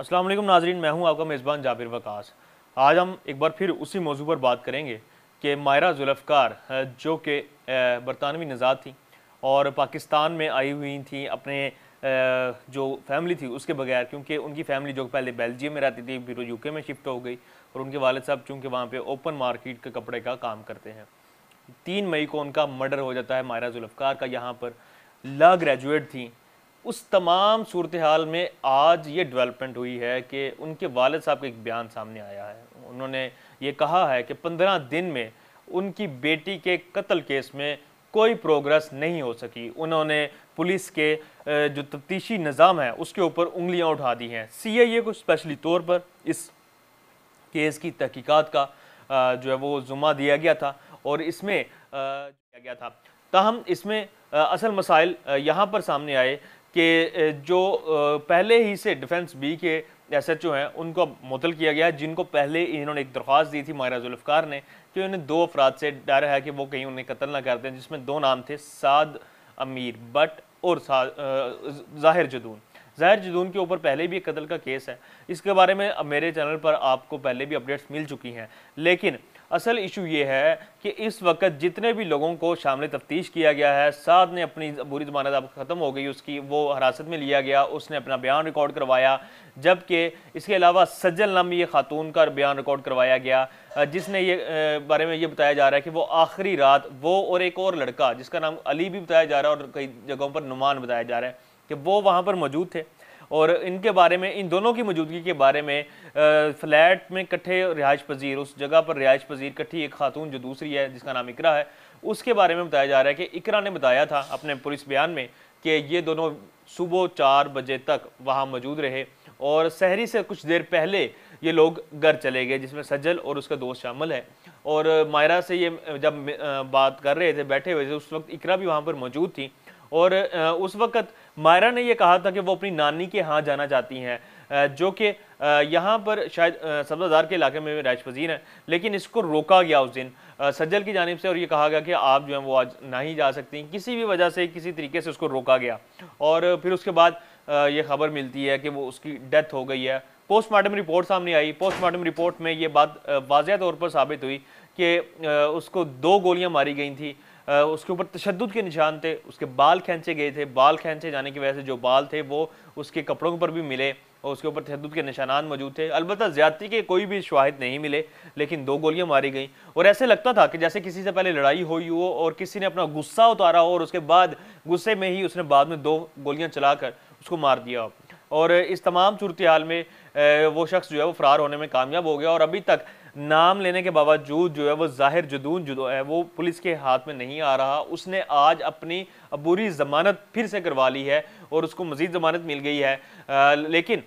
अस्सलाम वालेकुम नाजरीन मैं हूं आपका मेज़बान जाबिर वकास आज हम एक बार फिर उसी मौजू पर बात करेंगे कि मायरा जुल्फ़कार जो कि बरतानवी नज़ाद थी और पाकिस्तान में आई हुई थी अपने जो फैमिली थी उसके बगैर क्योंकि उनकी फैमिली जो पहले बेल्जियम में रहती थी फिर वो यूके में शिफ्ट हो गई और उनके वालद साहब चूँकि वहाँ पर ओपन मार्केट के कपड़े का काम करते हैं तीन मई को उनका मर्डर हो जाता है मायरा जुल्फ़कार का यहाँ पर ला ग्रेजुएट थी उस तमाम सूरत हाल में आज ये डेवलपमेंट हुई है कि उनके वालद साहब का एक बयान सामने आया है उन्होंने ये कहा है कि पंद्रह दिन में उनकी बेटी के कत्ल केस में कोई प्रोग्रेस नहीं हो सकी उन्होंने पुलिस के जो तफ्तीशी निज़ाम है उसके ऊपर उंगलियां उठा दी हैं सी आई ए को स्पेशली तौर पर इस केस की तहकीकत का जो है वो जुम्मा दिया गया था और इसमें दिया गया था ताहम इसमें असल मसाइल यहाँ पर सामने आए कि जो पहले ही से defence B K S H O हैं उनको मुतल किया गया जिनको पहले इन्होंने एक दरख्वास्त दी थी मायरा जुल्फ़ार ने कि उन्हें दो अफराद से डर है कि वो कहीं उन्हें कत्ल ना कर दें जिसमें दो नाम थे साद अमीर बट और जाहिर जदून ज़ाहिर जदून के ऊपर पहले भी एक कत्ल का केस है इसके बारे में मेरे चैनल पर आपको पहले भी अपडेट्स मिल चुकी हैं लेकिन असल इशू ये है कि इस वक्त जितने भी लोगों को शामिल तफ्तीश किया गया है साद ने अपनी बुरी जमानत अब ख़त्म हो गई उसकी वो हिरासत में लिया गया उसने अपना बयान रिकॉर्ड करवाया जबकि इसके अलावा सज्जल नाम ये खातून का बयान रिकॉर्ड करवाया गया जिसने ये बारे में ये बताया जा रहा है कि वो आखिरी रात वो और एक और लड़का जिसका नाम अली भी बताया जा रहा है और कई जगहों पर नुमान बताया जा रहा है कि वो वहाँ पर मौजूद थे और इनके बारे में इन दोनों की मौजूदगी के बारे में फ्लैट में कट्ठे रिहाइश पजीर उस जगह पर रिहाइश पजीर कट्ठी एक खातून जो दूसरी है जिसका नाम इकरा है उसके बारे में बताया जा रहा है कि इकरा ने बताया था अपने पुलिस बयान में कि ये दोनों सुबह चार बजे तक वहाँ मौजूद रहे और शहरी से कुछ देर पहले ये लोग घर चले गए जिसमें सज्जल और उसका दोस्त शामिल है और मायरा से ये जब बात कर रहे थे बैठे हुए थे उस वक्त इकरा भी वहाँ पर मौजूद थी और उस वक्त मायरा ने यह कहा था कि वो अपनी नानी के यहाँ जाना चाहती हैं जो कि यहाँ पर शायद सब्जादार के इलाके में रैश पजीर हैं लेकिन इसको रोका गया उस दिन सज्जल की जानब से और ये कहा गया कि आप जो हैं वो आज ना ही जा सकती किसी भी वजह से किसी तरीके से उसको रोका गया और फिर उसके बाद ये खबर मिलती है कि वो उसकी डेथ हो गई है पोस्टमार्टम रिपोर्ट सामने आई पोस्टमार्टम रिपोर्ट में ये बात वाजह तौर पर साबित हुई कि उसको दो गोलियां मारी गई थी उसके ऊपर तशद के निशान थे उसके बाल खींचे गए थे बाल खींचे जाने की वजह से जो बाल थे वो उसके कपड़ों पर भी मिले और उसके ऊपर तशद के निशान मौजूद थे अलबत्त ज्यादती के कोई भी शवाहद नहीं मिले लेकिन दो गोलियां मारी गई और ऐसे लगता था कि जैसे किसी से पहले लड़ाई हुई हो और किसी ने अपना गुस्सा उतारा हो और उसके बाद गुस्से में ही उसने बाद में दो गोलियां चलाकर उसको मार दिया और इस तमाम सूरत हाल में वो शख्स जो है वो फरार होने में कामयाब हो गया और अभी तक नाम लेने के बावजूद जो है वो जाहिर जदून जो है वो पुलिस के हाथ में नहीं आ रहा उसने आज अपनी बुरी जमानत फिर से करवा ली है और उसको मजीद जमानत मिल गई है आ, लेकिन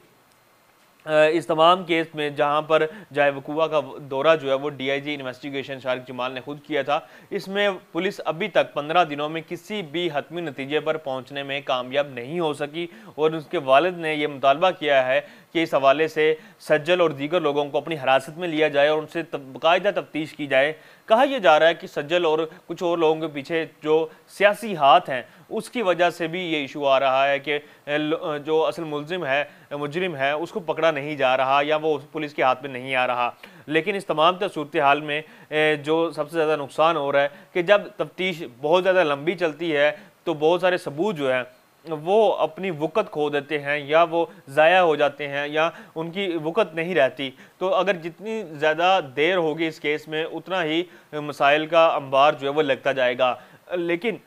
इस तमाम केस में जहां पर जाए वकूआ का दौरा जो है वो डीआईजी इन्वेस्टिगेशन शारिक जमाल ने खुद किया था इसमें पुलिस अभी तक पंद्रह दिनों में किसी भी हतमी नतीजे पर पहुंचने में कामयाब नहीं हो सकी और उसके वालद ने यह मुतालबा किया है कि इस हवाले से सज्जल और दीगर लोगों को अपनी हिरासत में लिया जाए और उनसे बाकायदा तफ्तीश की जाए कहा यह जा रहा है कि सज्जल और कुछ और लोगों के पीछे जो सियासी हाथ हैं उसकी वजह से भी ये इशू आ रहा है कि जो असल मुलजिम है मुजरिम है उसको पकड़ा नहीं जा रहा या वो पुलिस के हाथ में नहीं आ रहा लेकिन इस तमाम तर सूरत हाल में जो सबसे ज़्यादा नुकसान हो रहा है कि जब तफ्तीश बहुत ज़्यादा लंबी चलती है तो बहुत सारे सबूत जो हैं वो अपनी वक़्त खो देते हैं या वो ज़ाया हो जाते हैं या उनकी वक़्त नहीं रहती तो अगर जितनी ज़्यादा देर होगी इस केस में उतना ही मसाइल का अंबार जो है वो लगता जाएगा लेकिन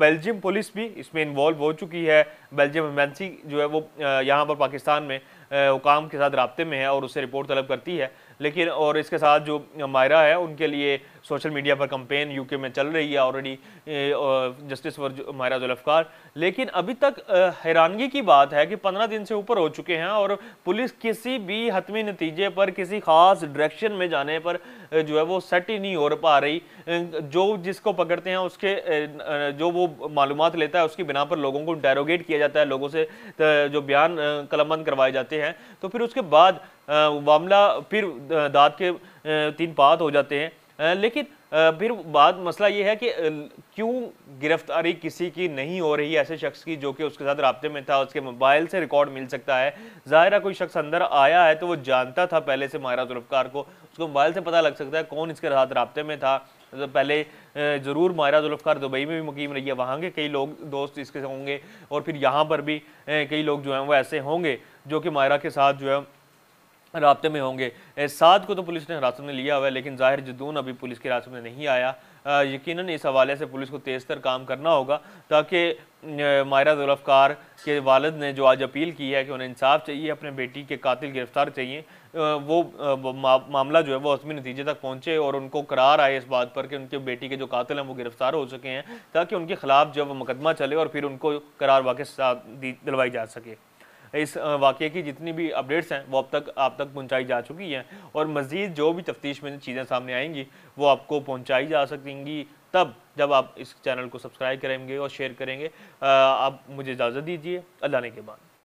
बेल्जियम पुलिस भी इसमें इन्वॉल्व हो चुकी है बेल्जियम एमेंसी जो है वो यहाँ पर पाकिस्तान में हुकाम के साथ रबते में है और उससे रिपोर्ट तलब करती है लेकिन और इसके साथ जो मायरा है उनके लिए सोशल मीडिया पर कंपेन यूके में चल रही है already justice for Maira Zulfiqar लेकिन अभी तक हैरानगी की बात है कि पंद्रह दिन से ऊपर हो चुके हैं और पुलिस किसी भी हतमी नतीजे पर किसी खास डायरेक्शन में जाने पर जो है वो सेट ही नहीं हो पा रही जो जिसको पकड़ते हैं उसके जो वो मालूम लेता है उसकी बिना पर लोगों को इंटेरोगेट किया जाता है लोगों से जो बयान कलमबंद करवाए जाते हैं तो फिर उसके बाद मामला फिर दाँत के तीन पात हो जाते हैं लेकिन फिर बाद मसला ये है कि क्यों गिरफ्तारी किसी की नहीं हो रही ऐसे शख्स की जो कि उसके साथ रबते में था उसके मोबाइल से रिकॉर्ड मिल सकता है ज़ाहिर कोई शख्स अंदर आया है तो वो जानता था पहले से मायरा जुल्फ़कार को उसको मोबाइल से पता लग सकता है कौन इसके साथ रबते में था तो पहले ज़रूर मायरा जुल्फ़कार दुबई में भी मुकीम रही है वहाँ के कई लोग दोस्त इसके होंगे और फिर यहाँ पर भी कई लोग जो हैं वो ऐसे होंगे जो कि मायरा के साथ जो है रबते में होंगे साद को तो पुलिस ने हिरासत में लिया हुआ है लेकिन ज़ाहिर जदून अभी पुलिस की हिरासत में नहीं आया यकीनन इस हवाले से पुलिस को तेज़ तर काम करना होगा ताकि मायरा दुल्फकार के वालद ने जो आज अपील की है कि उन्हें इंसाफ चाहिए अपने बेटी के कातिल गिरफ्तार चाहिए वो मामला जो है वो असमी नतीजे तक पहुँचे और उनको करार आए इस बात पर कि उनके बेटी के जो कातिल हैं वो गिरफ्तार हो सके हैं ताकि उनके खिलाफ जब मुकदमा चले और फिर उनको करार वाक़ दिलवाई जा सके इस वाक़े की जितनी भी अपडेट्स हैं वो अब तक आप तक पहुँचाई जा चुकी हैं और मज़ीद जो भी तफ्तीश में चीज़ें सामने आएंगी वो आपको पहुँचाई जा सकेंगी तब जब आप इस चैनल को सब्सक्राइब करेंगे और शेयर करेंगे आप मुझे इजाज़त दीजिए अल्लाह ने के बाद